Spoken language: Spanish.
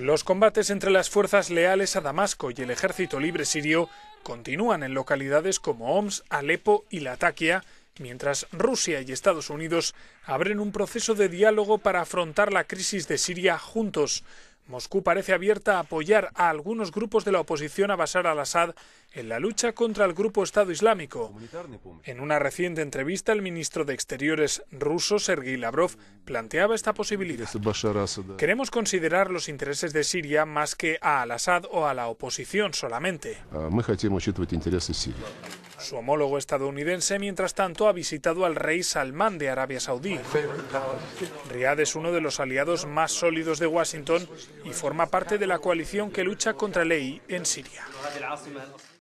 Los combates entre las fuerzas leales a Damasco y el ejército libre sirio continúan en localidades como Homs, Alepo y Latakia, mientras Rusia y Estados Unidos abren un proceso de diálogo para afrontar la crisis de Siria juntos. Moscú parece abierta a apoyar a algunos grupos de la oposición a Bashar al-Assad en la lucha contra el grupo Estado Islámico. En una reciente entrevista, el ministro de Exteriores ruso, Sergei Lavrov, planteaba esta posibilidad. Este Queremos considerar los intereses de Siria más que a Al-Assad o a la oposición solamente. Ah, Su homólogo estadounidense, mientras tanto, ha visitado al rey Salmán de Arabia Saudí. Riad es uno de los aliados más sólidos de Washington y forma parte de la coalición que lucha contra el EI en Siria.